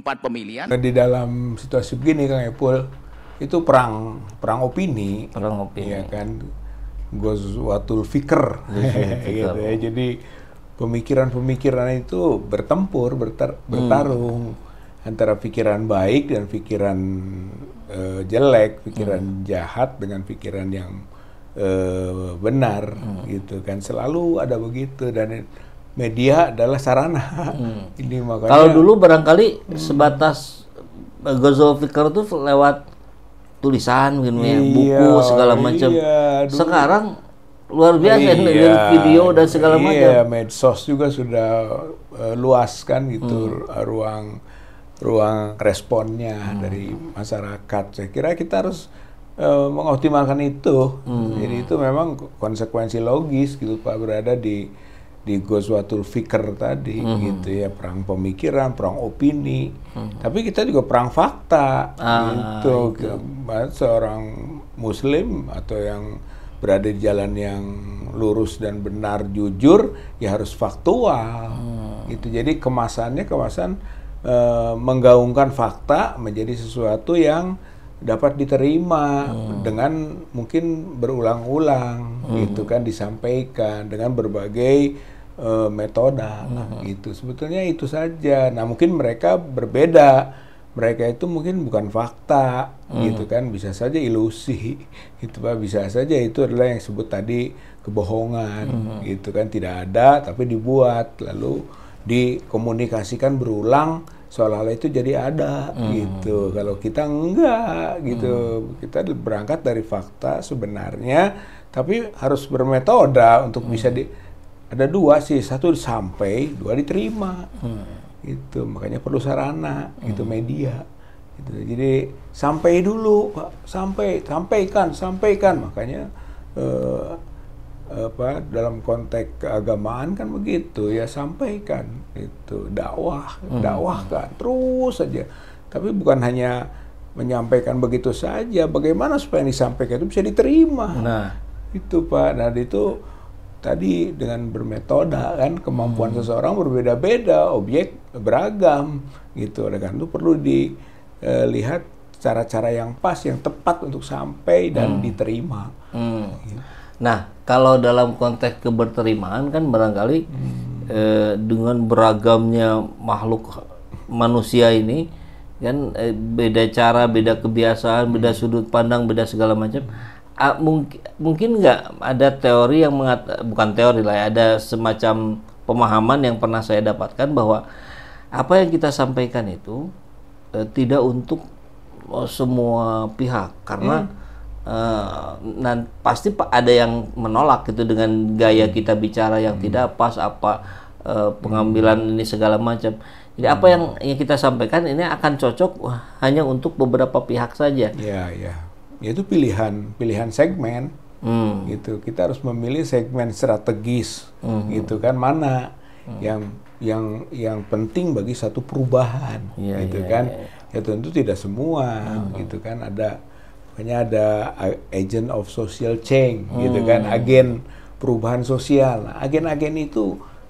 empat pemilihan. Di dalam situasi begini Kang Epul, itu perang perang opini. Perang opini. Ya kan. gue fikr. gitu ya. Jadi pemikiran-pemikiran itu bertempur, bertar hmm. bertarung antara pikiran baik dan pikiran uh, jelek, pikiran hmm. jahat dengan pikiran yang uh, benar hmm. gitu kan. Selalu ada begitu dan media adalah sarana. Hmm. Ini makanya. Kalau dulu barangkali hmm. sebatas eh, Gozo Fikar itu lewat tulisan gitu iya, ya, buku oh, segala iya, macam. Iya, Sekarang luar biasa iya, video dan segala iya, macam. Iya, medsos juga sudah uh, eh, luas kan gitu hmm. ruang ruang responnya hmm. dari masyarakat. Saya kira kita harus uh, mengoptimalkan itu. Hmm. Jadi itu memang konsekuensi logis gitu Pak berada di di Goswatul Fikr tadi hmm. gitu ya perang pemikiran, perang opini. Hmm. Tapi kita juga perang fakta ah, gitu. Itu. Seorang muslim atau yang berada di jalan yang lurus dan benar jujur ya harus faktual. Hmm. Gitu. Jadi kemasannya kemasan e, menggaungkan fakta menjadi sesuatu yang dapat diterima hmm. dengan mungkin berulang-ulang hmm. gitu kan disampaikan dengan berbagai uh, eh, metoda mm -hmm. gitu. Sebetulnya itu saja. Nah, mungkin mereka berbeda. Mereka itu mungkin bukan fakta mm -hmm. gitu kan, bisa saja ilusi. Gitu Pak, bisa saja itu adalah yang sebut tadi kebohongan mm -hmm. gitu kan, tidak ada tapi dibuat lalu dikomunikasikan berulang seolah-olah itu jadi ada hmm. gitu. Kalau kita enggak gitu, hmm. kita berangkat dari fakta sebenarnya, tapi harus bermetoda untuk hmm. bisa di ada dua sih satu sampai dua diterima hmm. itu makanya perlu sarana gitu, hmm. itu media gitu. jadi sampai dulu pak sampai sampaikan sampaikan makanya eh, apa dalam konteks keagamaan kan begitu ya sampaikan itu dakwah hmm. kan terus saja tapi bukan hanya menyampaikan begitu saja bagaimana supaya yang disampaikan itu bisa diterima nah itu pak nah itu tadi dengan bermetoda kan kemampuan hmm. seseorang berbeda-beda objek beragam gitu oleh karena itu perlu dilihat eh, cara-cara yang pas yang tepat untuk sampai dan hmm. diterima hmm. Gitu. nah kalau dalam konteks keberterimaan kan barangkali hmm. e, dengan beragamnya makhluk manusia ini kan e, beda cara beda kebiasaan beda hmm. sudut pandang beda segala macam uh, mungkin mungkin nggak ada teori yang mengat bukan teori lah ya, ada semacam pemahaman yang pernah saya dapatkan bahwa apa yang kita sampaikan itu uh, tidak untuk e, semua pihak karena hmm. Uh, nan pasti ada yang menolak gitu dengan gaya hmm. kita bicara yang hmm. tidak pas apa uh, pengambilan hmm. ini segala macam. Jadi hmm. apa yang yang kita sampaikan ini akan cocok hanya untuk beberapa pihak saja. Yeah, yeah yaitu pilihan pilihan segmen hmm. gitu kita harus memilih segmen strategis hmm. gitu kan mana hmm. yang yang yang penting bagi satu perubahan ya, gitu ya, kan ya, ya tentu tidak semua hmm. gitu kan ada hanya ada agent of social change hmm. gitu kan hmm. agen perubahan sosial agen nah, agen-agen itu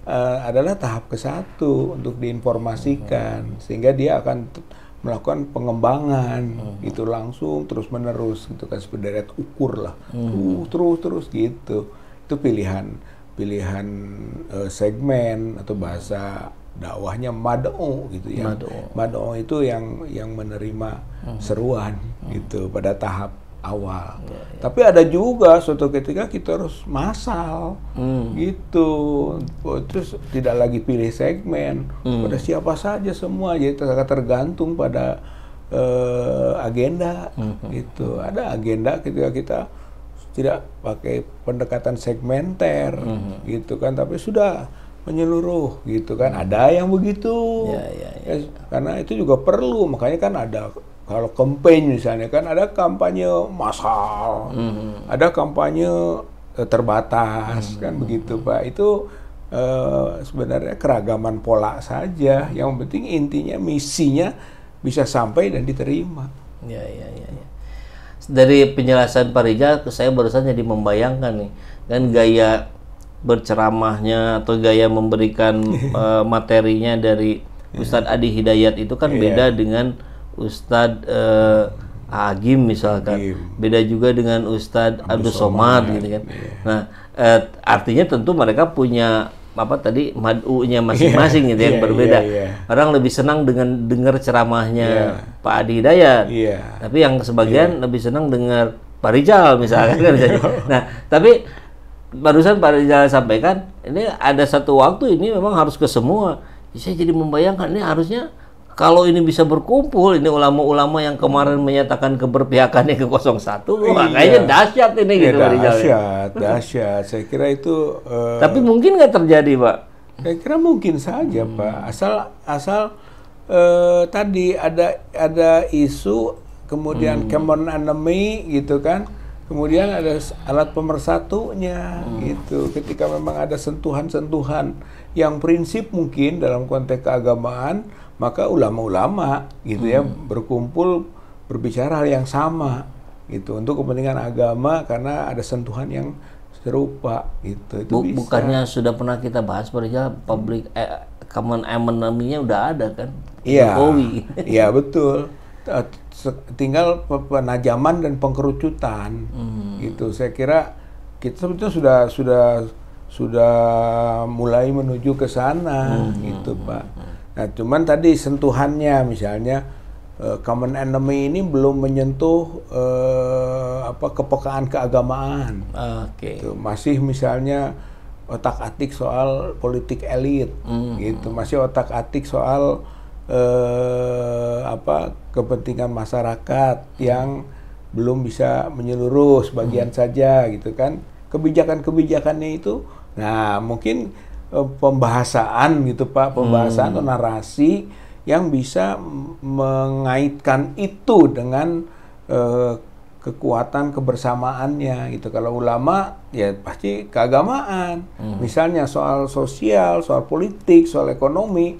uh, adalah tahap ke satu untuk diinformasikan hmm. sehingga dia akan melakukan pengembangan hmm. itu langsung terus menerus gitu kan sebenarnya ukur lah hmm. uh, terus terus gitu itu pilihan pilihan uh, segmen atau bahasa dakwahnya mado gitu ya mado itu yang yang menerima hmm. seruan hmm. gitu pada tahap awal. Ya, ya. Tapi ada juga suatu ketika kita harus masal hmm. gitu. Oh, terus tidak lagi pilih segmen hmm. pada siapa saja semua jadi tergantung pada uh, agenda hmm. gitu. Ada agenda ketika kita tidak pakai pendekatan segmenter hmm. gitu kan tapi sudah menyeluruh gitu kan hmm. ada yang begitu ya, ya, ya. karena itu juga perlu makanya kan ada kalau campaign misalnya kan ada kampanye massal, hmm. ada kampanye eh, terbatas hmm. kan begitu pak itu uh, sebenarnya keragaman pola saja yang penting intinya misinya bisa sampai dan diterima. Ya ya ya. ya. Dari penjelasan Pak Rijal, saya barusan jadi membayangkan nih kan gaya berceramahnya atau gaya memberikan uh, materinya dari Ustadz Adi Hidayat itu kan yeah. beda dengan Ustadz uh, eh, Agim misalkan Agim. beda juga dengan Ustadz Abdul Somad, gitu kan yeah. nah uh, artinya tentu mereka punya apa tadi madunya masing-masing yeah, gitu yeah, yang iya, berbeda. Yeah, yeah. Orang lebih senang dengan dengar ceramahnya yeah. Pak Adi Hidayat. Yeah. Tapi yang sebagian yeah. lebih senang dengar Pak Rizal misalkan kan misalnya. Nah, tapi barusan Pak Rizal sampaikan ini ada satu waktu ini memang harus ke semua. Saya jadi membayangkan ini harusnya kalau ini bisa berkumpul ini ulama-ulama yang kemarin menyatakan keberpihakannya ke 01 wah iya. kayaknya dahsyat ini ya, gitu dahsyat dahsyat saya kira itu uh, tapi mungkin nggak terjadi pak saya kira mungkin saja hmm. pak asal asal uh, tadi ada ada isu kemudian hmm. common enemy gitu kan Kemudian ada alat pemersatunya hmm. gitu. Ketika memang ada sentuhan-sentuhan yang prinsip mungkin dalam konteks keagamaan, maka ulama-ulama gitu ya, hmm. ya berkumpul berbicara hal yang sama gitu untuk kepentingan agama karena ada sentuhan yang serupa gitu. Itu Bu, bisa. Bukannya sudah pernah kita bahas berarti public hmm. eh, common enemy-nya udah ada kan? Iya. Jokowi. Iya betul tinggal penajaman dan pengkerucutan hmm. gitu saya kira kita sebetulnya sudah sudah sudah mulai menuju ke sana hmm. gitu hmm. pak hmm. nah cuman tadi sentuhannya misalnya uh, common enemy ini belum menyentuh uh, apa kepekaan keagamaan okay. Gitu. masih misalnya otak atik soal politik elit hmm. gitu masih otak atik soal eh, apa kepentingan masyarakat yang belum bisa menyeluruh sebagian hmm. saja gitu kan kebijakan-kebijakannya itu nah mungkin eh, pembahasan gitu Pak pembahasan hmm. atau narasi yang bisa mengaitkan itu dengan eh, kekuatan kebersamaannya gitu kalau ulama ya pasti keagamaan hmm. misalnya soal sosial soal politik soal ekonomi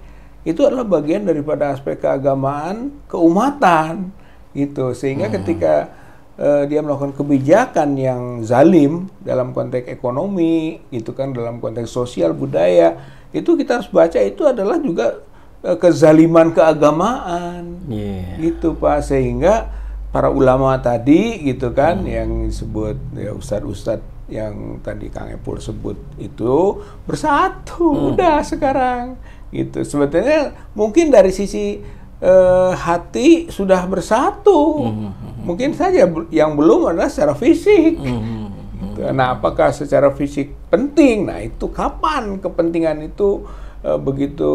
itu adalah bagian daripada aspek keagamaan keumatan gitu sehingga hmm. ketika uh, dia melakukan kebijakan yang zalim dalam konteks ekonomi gitu kan dalam konteks sosial budaya itu kita harus baca itu adalah juga uh, kezaliman keagamaan yeah. gitu pak sehingga para ulama tadi gitu kan hmm. yang disebut ya ustadz-ustadz yang tadi Kang Epul sebut itu bersatu hmm. udah sekarang gitu sebetulnya mungkin dari sisi eh, hati sudah bersatu mm-hmm. mungkin saja yang belum adalah secara fisik mm-hmm. gitu. nah apakah secara fisik penting nah itu kapan kepentingan itu eh, begitu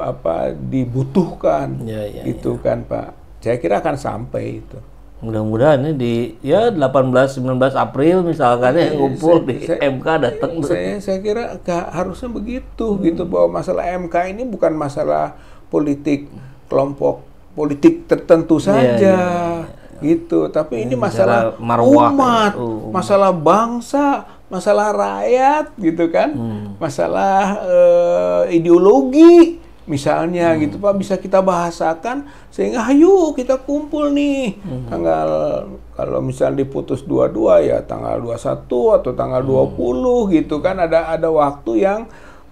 apa dibutuhkan ya, ya, itu ya. kan pak saya kira akan sampai itu mudah-mudahan ini di ya 18 19 April misalkan ya, iya, iya, ngumpul di saya, MK datang saya saya kira gak, harusnya begitu hmm. gitu bahwa masalah MK ini bukan masalah politik kelompok politik tertentu iya, saja yeah, yeah. gitu tapi ini, ini masalah, masalah marwah, umat, umat masalah bangsa masalah rakyat gitu kan hmm. masalah uh, ideologi misalnya hmm. gitu Pak bisa kita bahasakan sehingga ayo kita kumpul nih hmm. tanggal kalau misalnya diputus dua-dua ya tanggal 21 atau tanggal hmm. 20 gitu kan ada ada waktu yang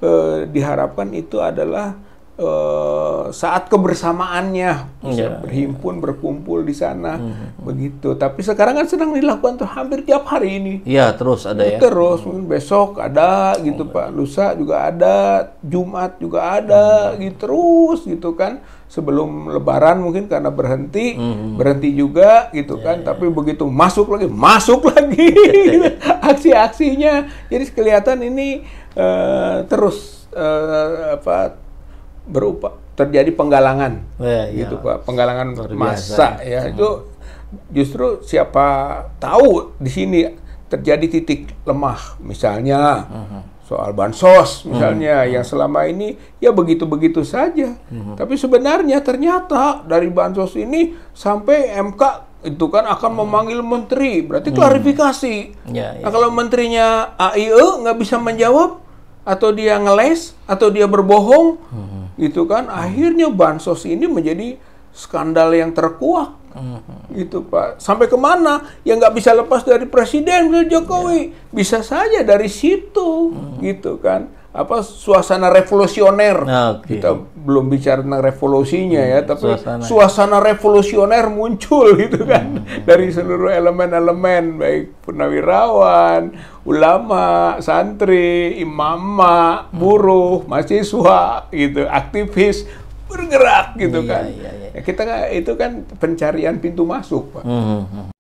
eh, diharapkan itu adalah Eh, saat kebersamaannya bisa yeah, berhimpun yeah. berkumpul di sana mm-hmm. begitu tapi sekarang kan sedang dilakukan tuh hampir tiap hari ini iya yeah, terus ada iya, ya terus mungkin hmm. besok ada gitu oh, pak iya. lusa juga ada jumat juga ada mm-hmm. gitu terus gitu kan sebelum lebaran mungkin karena berhenti mm-hmm. berhenti juga gitu yeah, kan yeah. tapi begitu masuk lagi masuk lagi aksi-aksinya jadi kelihatan ini uh, terus uh, apa berupa terjadi penggalangan ya, gitu ya. pak penggalangan massa ya. ya hmm. itu justru siapa tahu di sini terjadi titik lemah misalnya hmm. soal bansos hmm. misalnya hmm. yang selama ini ya begitu-begitu saja hmm. tapi sebenarnya ternyata dari bansos ini sampai MK itu kan akan hmm. memanggil menteri berarti hmm. klarifikasi ya, ya. Nah, kalau menterinya AIE nggak bisa menjawab atau dia ngeles atau dia berbohong hmm gitu kan hmm. akhirnya bansos ini menjadi skandal yang terkuak hmm. itu pak sampai kemana ya nggak bisa lepas dari presiden Jokowi iya. bisa saja dari situ hmm. gitu kan apa suasana revolusioner. Nah, okay. Kita belum bicara tentang revolusinya hmm, ya, iya, tapi suasana, suasana revolusioner muncul gitu kan hmm. dari seluruh elemen-elemen baik purnawirawan, ulama, santri, imama, buruh, mahasiswa gitu, aktivis bergerak gitu iya, kan. Iya, iya. kita itu kan pencarian pintu masuk, Pak. Hmm. hmm, hmm.